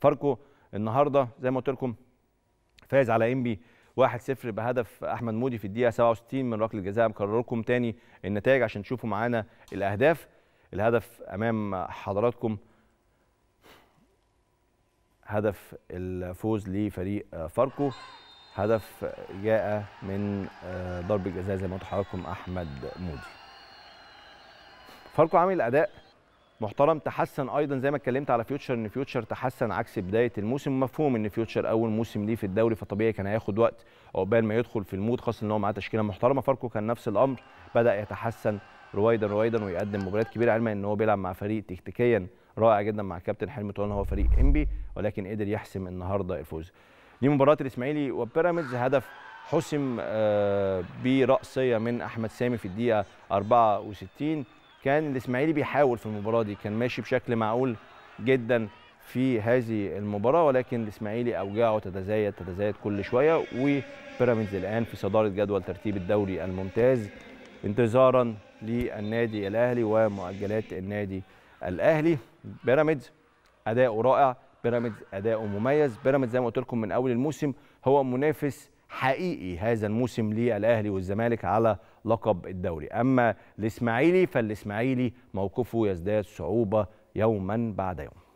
فاركو النهارده زي ما قلت لكم فاز على انبي 1-0 بهدف احمد مودي في الدقيقه 67 من ركله جزاء مكرر لكم تاني النتائج عشان تشوفوا معانا الاهداف الهدف امام حضراتكم هدف الفوز لفريق فاركو هدف جاء من آه، ضرب الجزاء زي ما قلت حضراتكم احمد مودي فاركو عامل اداء محترم تحسن ايضا زي ما اتكلمت على فيوتشر ان فيوتشر تحسن عكس بدايه الموسم مفهوم ان فيوتشر اول موسم ليه في الدوري فطبيعي كان هياخد وقت عقبال ما يدخل في المود خاصه ان هو معاه تشكيله محترمه فاركو كان نفس الامر بدا يتحسن رويدا رويدا ويقدم مباريات كبيره علما ان هو بيلعب مع فريق تكتيكيا رائع جدا مع كابتن حلمي طولان هو فريق انبي ولكن قدر يحسم النهارده الفوز دي مباراه الاسماعيلي وبيراميدز هدف حسم آه، برأسية من أحمد سامي في الدقيقة 64 كان الاسماعيلي بيحاول في المباراه دي كان ماشي بشكل معقول جدا في هذه المباراه ولكن الاسماعيلي اوجاعه تتزايد تتزايد كل شويه وبيراميدز الان في صداره جدول ترتيب الدوري الممتاز انتظارا للنادي الاهلي ومؤجلات النادي الاهلي بيراميدز اداؤه رائع بيراميدز اداؤه مميز بيراميدز زي ما قلت لكم من اول الموسم هو منافس حقيقي هذا الموسم للاهلي والزمالك على لقب الدوري اما الاسماعيلي فالاسماعيلي موقفه يزداد صعوبه يوما بعد يوم